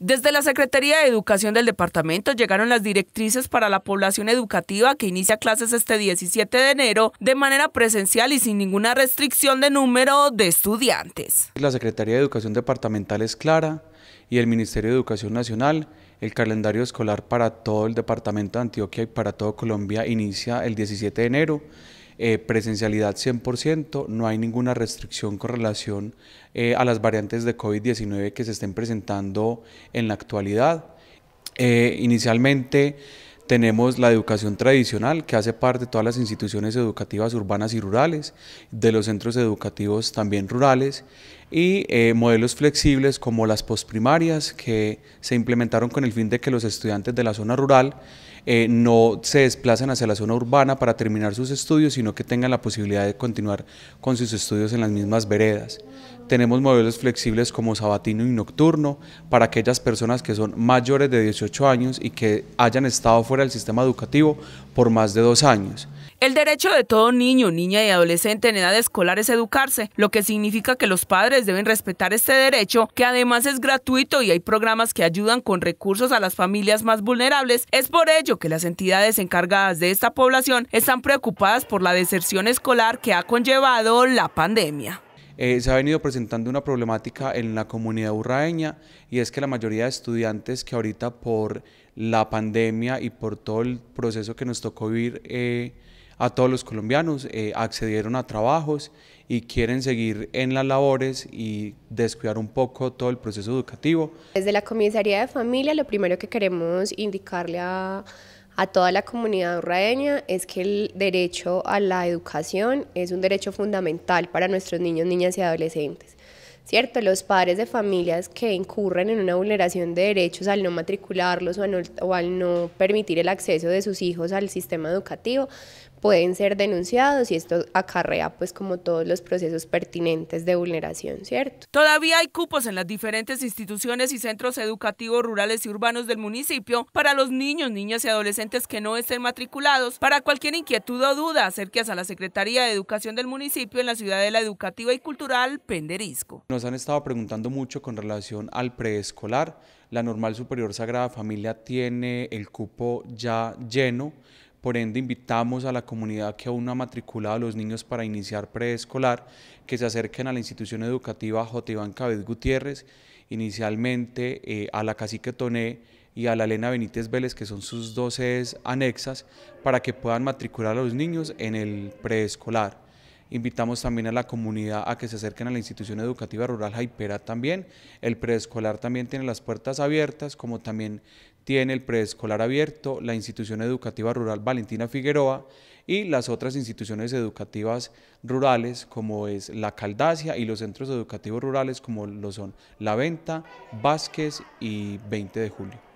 Desde la Secretaría de Educación del departamento llegaron las directrices para la población educativa que inicia clases este 17 de enero de manera presencial y sin ninguna restricción de número de estudiantes. La Secretaría de Educación Departamental es clara y el Ministerio de Educación Nacional el calendario escolar para todo el departamento de Antioquia y para todo Colombia inicia el 17 de enero eh, presencialidad 100%, no hay ninguna restricción con relación eh, a las variantes de COVID-19 que se estén presentando en la actualidad. Eh, inicialmente tenemos la educación tradicional que hace parte de todas las instituciones educativas urbanas y rurales, de los centros educativos también rurales y eh, modelos flexibles como las postprimarias que se implementaron con el fin de que los estudiantes de la zona rural eh, no se desplacen hacia la zona urbana para terminar sus estudios, sino que tengan la posibilidad de continuar con sus estudios en las mismas veredas. Tenemos modelos flexibles como sabatino y nocturno para aquellas personas que son mayores de 18 años y que hayan estado fuera del sistema educativo por más de dos años. El derecho de todo niño, niña y adolescente en edad escolar es educarse, lo que significa que los padres deben respetar este derecho, que además es gratuito y hay programas que ayudan con recursos a las familias más vulnerables. Es por ello que las entidades encargadas de esta población están preocupadas por la deserción escolar que ha conllevado la pandemia. Eh, se ha venido presentando una problemática en la comunidad urraeña y es que la mayoría de estudiantes que ahorita por la pandemia y por todo el proceso que nos tocó vivir eh, a todos los colombianos eh, accedieron a trabajos y quieren seguir en las labores y descuidar un poco todo el proceso educativo. Desde la comisaría de familia lo primero que queremos indicarle a a toda la comunidad urraeña es que el derecho a la educación es un derecho fundamental para nuestros niños, niñas y adolescentes. ¿Cierto? Los padres de familias que incurren en una vulneración de derechos al no matricularlos o, o al no permitir el acceso de sus hijos al sistema educativo, pueden ser denunciados y esto acarrea pues como todos los procesos pertinentes de vulneración, ¿cierto? Todavía hay cupos en las diferentes instituciones y centros educativos rurales y urbanos del municipio para los niños, niñas y adolescentes que no estén matriculados. Para cualquier inquietud o duda, acérquese a la Secretaría de Educación del municipio en la ciudad de la Educativa y Cultural Penderisco. Nos han estado preguntando mucho con relación al preescolar. La Normal Superior Sagrada Familia tiene el cupo ya lleno por ende, invitamos a la comunidad que aún no ha matriculado a los niños para iniciar preescolar que se acerquen a la institución educativa J. Iván Cabez Gutiérrez, inicialmente eh, a la Cacique Toné y a la Elena Benítez Vélez, que son sus dos anexas, para que puedan matricular a los niños en el preescolar. Invitamos también a la comunidad a que se acerquen a la institución educativa rural Jaipera también. El preescolar también tiene las puertas abiertas, como también tiene el preescolar abierto, la institución educativa rural Valentina Figueroa y las otras instituciones educativas rurales como es la Caldacia y los centros educativos rurales como lo son La Venta, Vázquez y 20 de Julio.